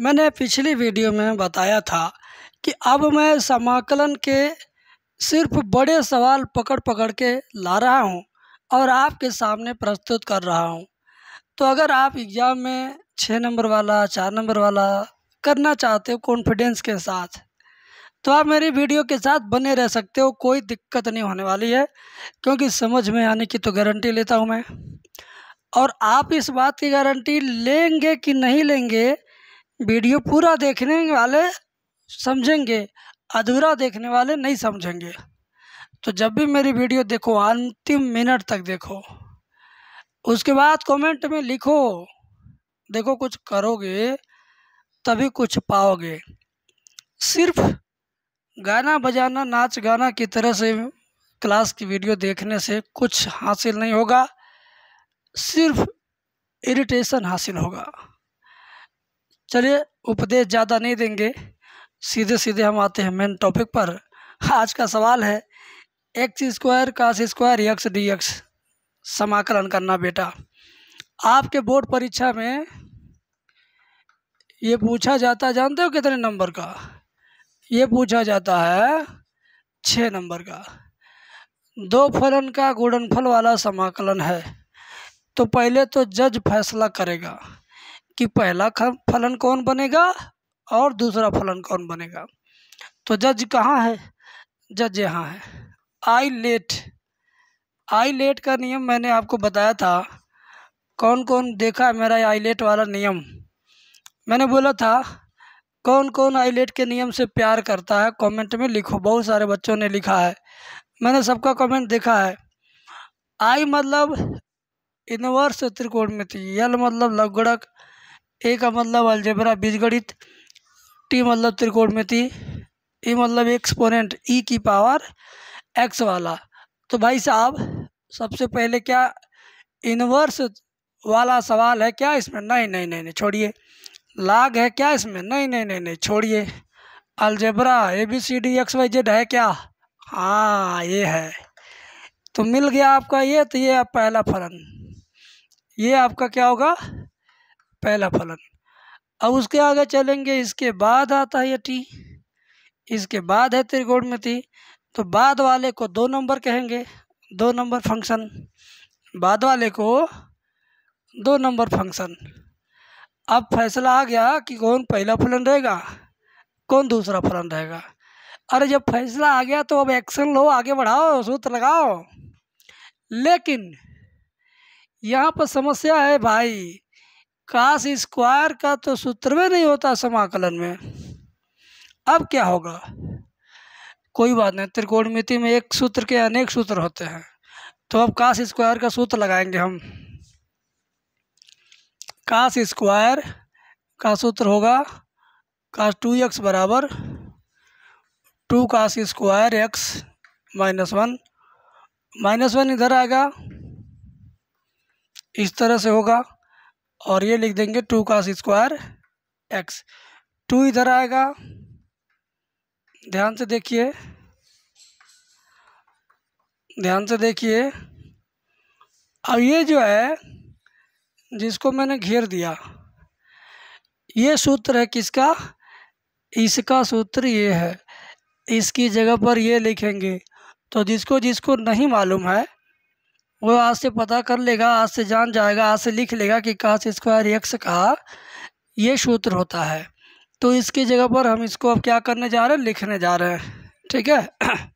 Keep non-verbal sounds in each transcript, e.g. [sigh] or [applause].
मैंने पिछली वीडियो में बताया था कि अब मैं समाकलन के सिर्फ बड़े सवाल पकड़ पकड़ के ला रहा हूँ और आपके सामने प्रस्तुत कर रहा हूँ तो अगर आप एग्ज़ाम में छः नंबर वाला चार नंबर वाला करना चाहते हो कॉन्फिडेंस के साथ तो आप मेरी वीडियो के साथ बने रह सकते हो कोई दिक्कत नहीं होने वाली है क्योंकि समझ में आने की तो गारंटी लेता हूँ मैं और आप इस बात की गारंटी लेंगे कि नहीं लेंगे वीडियो पूरा देखने वाले समझेंगे अधूरा देखने वाले नहीं समझेंगे तो जब भी मेरी वीडियो देखो अंतिम मिनट तक देखो उसके बाद कमेंट में लिखो देखो कुछ करोगे तभी कुछ पाओगे सिर्फ गाना बजाना नाच गाना की तरह से क्लास की वीडियो देखने से कुछ हासिल नहीं होगा सिर्फ इरिटेशन हासिल होगा चलिए उपदेश ज़्यादा नहीं देंगे सीधे सीधे हम आते हैं मेन टॉपिक पर आज का सवाल है X square cos square X D X समाकलन करना बेटा आपके बोर्ड परीक्षा में ये पूछा जाता जानते हो कितने नंबर का ये पूछा जाता है छः नंबर का दो फलन का गुणनफल वाला समाकलन है तो पहले तो जज फैसला करेगा कि पहला फलन कौन बनेगा और दूसरा फलन कौन बनेगा तो जज कहाँ है जज यहाँ है आई लेट आई लेट का नियम मैंने आपको बताया था कौन कौन देखा है मेरा आई लेट वाला नियम मैंने बोला था कौन कौन आई लेट के नियम से प्यार करता है कमेंट में लिखो बहुत सारे बच्चों ने लिखा है मैंने सबका कमेंट देखा है आई मतलब इनवर्स त्रिकोण में थी यल मतलब लगड़क ए का मतलब अलजेबरा बीजगणित टी मतलब त्रिकोण में e थी ए मतलब एक्सपोनेंट ई e की पावर एक्स वाला तो भाई साहब सबसे पहले क्या इनवर्स वाला सवाल है क्या इसमें नहीं नहीं नहीं नहीं छोड़िए लाग है क्या इसमें नहीं नहीं नहीं नहीं छोड़िए algebra A B C D X Y Z है क्या हाँ ये है तो मिल गया आपका ये तो ये आप पहला फरन ये आपका क्या होगा पहला फलन अब उसके आगे चलेंगे इसके बाद आता है टी इसके बाद है त्रिकोण थी तो बाद वाले को दो नंबर कहेंगे दो नंबर फंक्शन बाद वाले को दो नंबर फंक्शन अब फैसला आ गया कि कौन पहला फलन रहेगा कौन दूसरा फलन रहेगा अरे जब फैसला आ गया तो अब एक्शन लो आगे बढ़ाओ सूत्र लगाओ लेकिन यहाँ पर समस्या है भाई काश स्क्वायर का तो सूत्र में नहीं होता समाकलन में अब क्या होगा कोई बात नहीं त्रिकोणमिति में एक सूत्र के अनेक सूत्र होते हैं तो अब काश स्क्वायर का सूत्र लगाएंगे हम काश स्क्वायर का सूत्र होगा काश टू एक्स बराबर two cos square X minus one minus one इधर आएगा इस तरह से होगा और ये लिख देंगे टू का स्क्वायर एक्स टू इधर आएगा ध्यान से देखिए ध्यान से देखिए अब ये जो है जिसको मैंने घेर दिया ये सूत्र है किसका इसका सूत्र ये है इसकी जगह पर ये लिखेंगे तो जिसको जिसको नहीं मालूम है वो आज से पता कर लेगा आज से जान जाएगा आज से लिख लेगा कि काश स्क्वायर एक्स का ये सूत्र होता है तो इसकी जगह पर हम इसको अब क्या करने जा रहे हैं लिखने जा रहे हैं ठीक है [clears throat]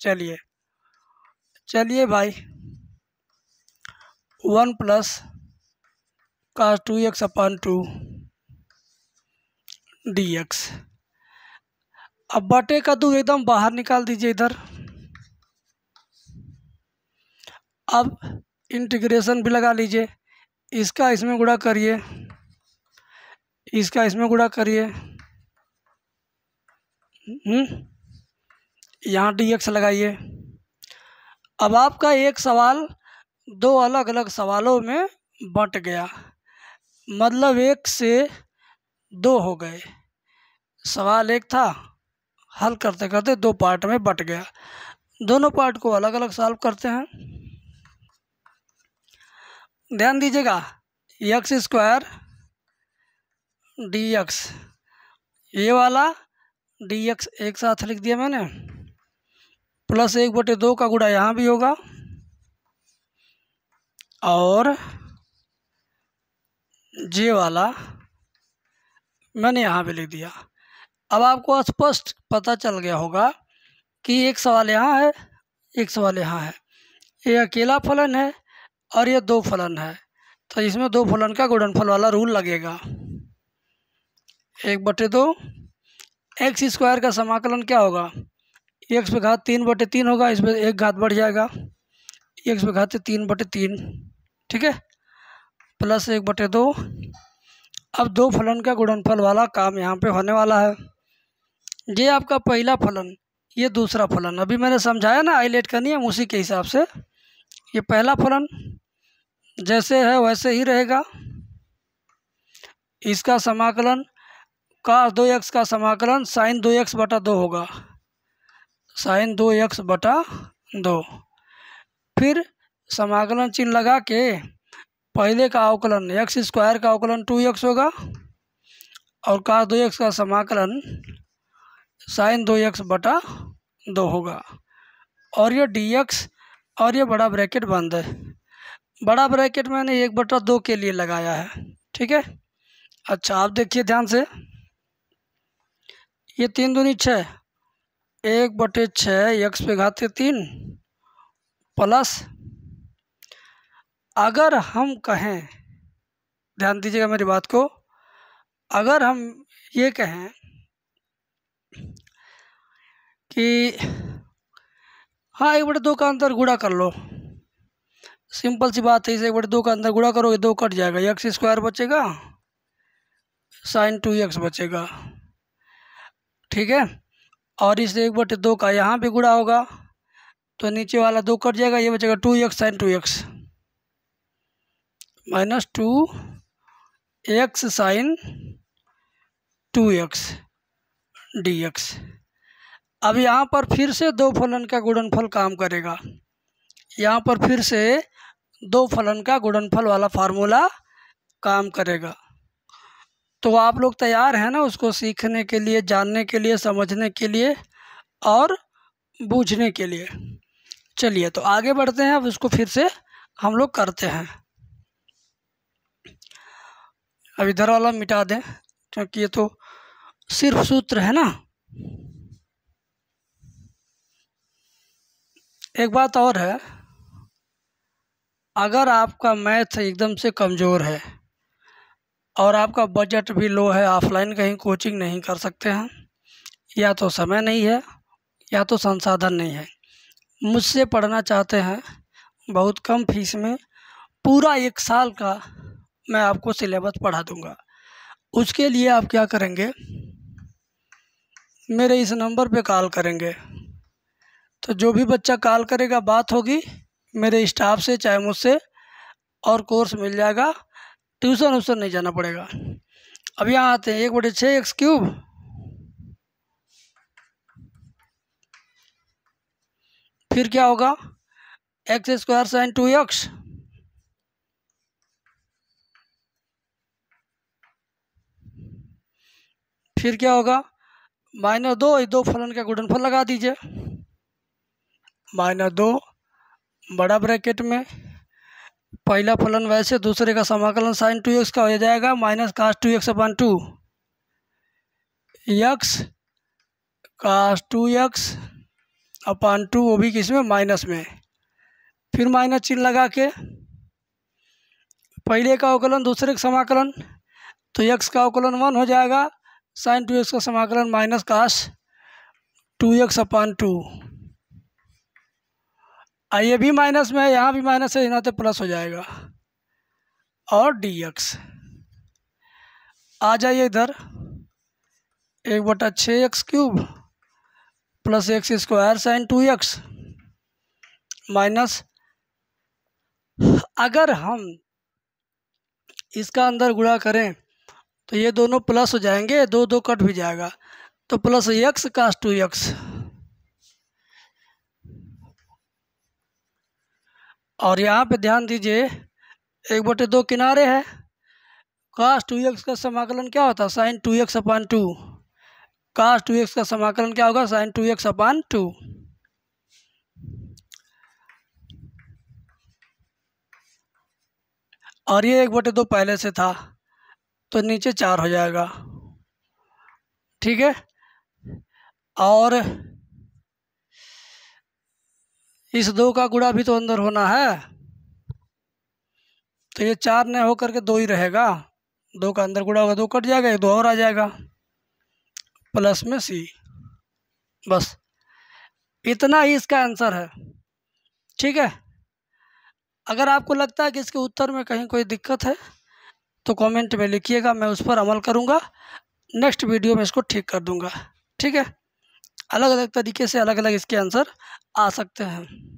चलिए चलिए भाई one plus cos two X upon two D X अब बटे का दूर एकदम बाहर निकाल दीजिए इधर अब इंटीग्रेशन भी लगा लीजिए इसका इसमें गुड़ा करिए इसका इसमें गुड़ा करिए हम्म, यहाँ डी एक्स लगाइए अब आपका एक सवाल दो अलग अलग सवालों में बट गया मतलब एक से दो हो गए सवाल एक था हल करते करते दो पार्ट में बट गया दोनों पार्ट को अलग अलग सॉल्व करते हैं ध्यान दीजिएगा यक्स स्क्वायर डी एक्स ये वाला डी एक्स एक साथ लिख दिया मैंने प्लस एक बटे दो का गुड़ा यहाँ भी होगा और जे वाला मैंने यहाँ भी लिख दिया अब आपको स्पष्ट पता चल गया होगा कि एक सवाल यहाँ है एक सवाल यहाँ है ये अकेला फलन है और ये दो फलन है तो इसमें दो फलन का गुणनफल वाला रूल लगेगा एक बटे दो एक्स स्क्वायर का समाकलन क्या होगा एक पे घात तीन बटे तीन होगा इसमें एक घात बढ़ जाएगा एक पे घात तीन बटे तीन ठीक है प्लस एक बटे दो अब दो फलन का गुणनफल वाला काम यहाँ पे होने वाला है ये आपका पहला फलन ये दूसरा फलन अभी मैंने समझाया ना आईलेट का है उसी के हिसाब से ये पहला फलन जैसे है वैसे ही रहेगा इसका समाकलन कास दो एक्स का समाकलन साइन दो एक्स बटा दो होगा साइन दो एक्स बटा दो फिर समाकलन चिन्ह लगा के पहले का अवकलन एक्स स्क्वायर का अवकलन टू एक्स होगा और का दो एक्स का समाकलन साइन दो एक्स बटा दो होगा और ये डी एक्स और ये बड़ा ब्रैकेट बंद है बड़ा ब्रैकेट मैंने एक बटा दो के लिए लगाया है ठीक है अच्छा आप देखिए ध्यान से ये तीन दूनी छः एक बटे छः यक्स पे घाते तीन प्लस अगर हम कहें ध्यान दीजिएगा मेरी बात को अगर हम ये कहें कि हाँ एक बटे दो का अंतर गुड़ा कर लो सिंपल सी बात है इसे एक बटे दो का अंदर गुड़ा करोगे दो कट जाएगा एक्स स्क्वायर बचेगा साइन टू एक्स बचेगा ठीक है और इसे एक बटे दो का यहाँ पे गुड़ा होगा तो नीचे वाला दो कट जाएगा ये बचेगा two X sine two X minus two X sine two X D X अब यहाँ पर फिर से दो फलन का गुणनफल काम करेगा यहाँ पर फिर से दो फलन का गुणनफल वाला फार्मूला काम करेगा तो आप लोग तैयार हैं ना उसको सीखने के लिए जानने के लिए समझने के लिए और बूझने के लिए चलिए तो आगे बढ़ते हैं अब उसको फिर से हम लोग करते हैं अब इधर वाला मिटा दें क्योंकि ये तो सिर्फ सूत्र है ना एक बात और है अगर आपका मैथ एकदम से कमज़ोर है और आपका बजट भी लो है ऑफलाइन कहीं कोचिंग नहीं कर सकते हैं या तो समय नहीं है या तो संसाधन नहीं है मुझसे पढ़ना चाहते हैं बहुत कम फीस में पूरा एक साल का मैं आपको सिलेबस पढ़ा दूंगा उसके लिए आप क्या करेंगे मेरे इस नंबर पे कॉल करेंगे तो जो भी बच्चा कॉल करेगा बात होगी मेरे स्टाफ से चाहे मुझसे और कोर्स मिल जाएगा ट्यूशन व्यूशन नहीं जाना पड़ेगा अब यहाँ आते हैं एक बटे छः एक्स क्यूब फिर क्या होगा X square sine two X फिर क्या होगा माइनस दो दो फलन का गुडनफल लगा दीजिए माइनस दो बड़ा ब्रैकेट में पहला फलन वैसे दूसरे का समाकलन साइन टू एक्स का हो जाएगा minus cos two X upon two X cos two X upon two वो भी किस में माइनस में फिर माइनस चिन्ह लगा के पहले का अवकलन दूसरे का समाकलन तो यक्स का अवकलन वन हो जाएगा साइन टू एक्स का समाकलन minus cos two X upon two और ये भी माइनस में है यहाँ भी माइनस है यहाँ तो प्लस हो जाएगा और डी एक्स आ जाइए इधर एक बटा छः X cube plus X square sine two X minus अगर हम इसका अंदर गुणा करें तो ये दोनों प्लस हो जाएंगे दो दो कट भी जाएगा तो plus X cos two X और यहाँ पे ध्यान दीजिए एक बटे दो किनारे हैं कास टू एक्स का समाकलन क्या होता है sine two X upon two cos two X का समाकलन क्या होगा sine two X upon two और ये एक बटे दो पहले से था तो नीचे चार हो जाएगा ठीक है और इस दो का गुड़ा भी तो अंदर होना है तो ये चार नहीं होकर के दो ही रहेगा दो का अंदर गुड़ा होगा दो कट जाएगा एक दो और आ जाएगा प्लस में सी बस इतना ही इसका आंसर है ठीक है अगर आपको लगता है कि इसके उत्तर में कहीं कोई दिक्कत है तो कमेंट में लिखिएगा मैं उस पर अमल करूँगा नेक्स्ट वीडियो में इसको ठीक कर दूँगा ठीक है अलग अलग तरीके से अलग अलग इसके आंसर आ सकते हैं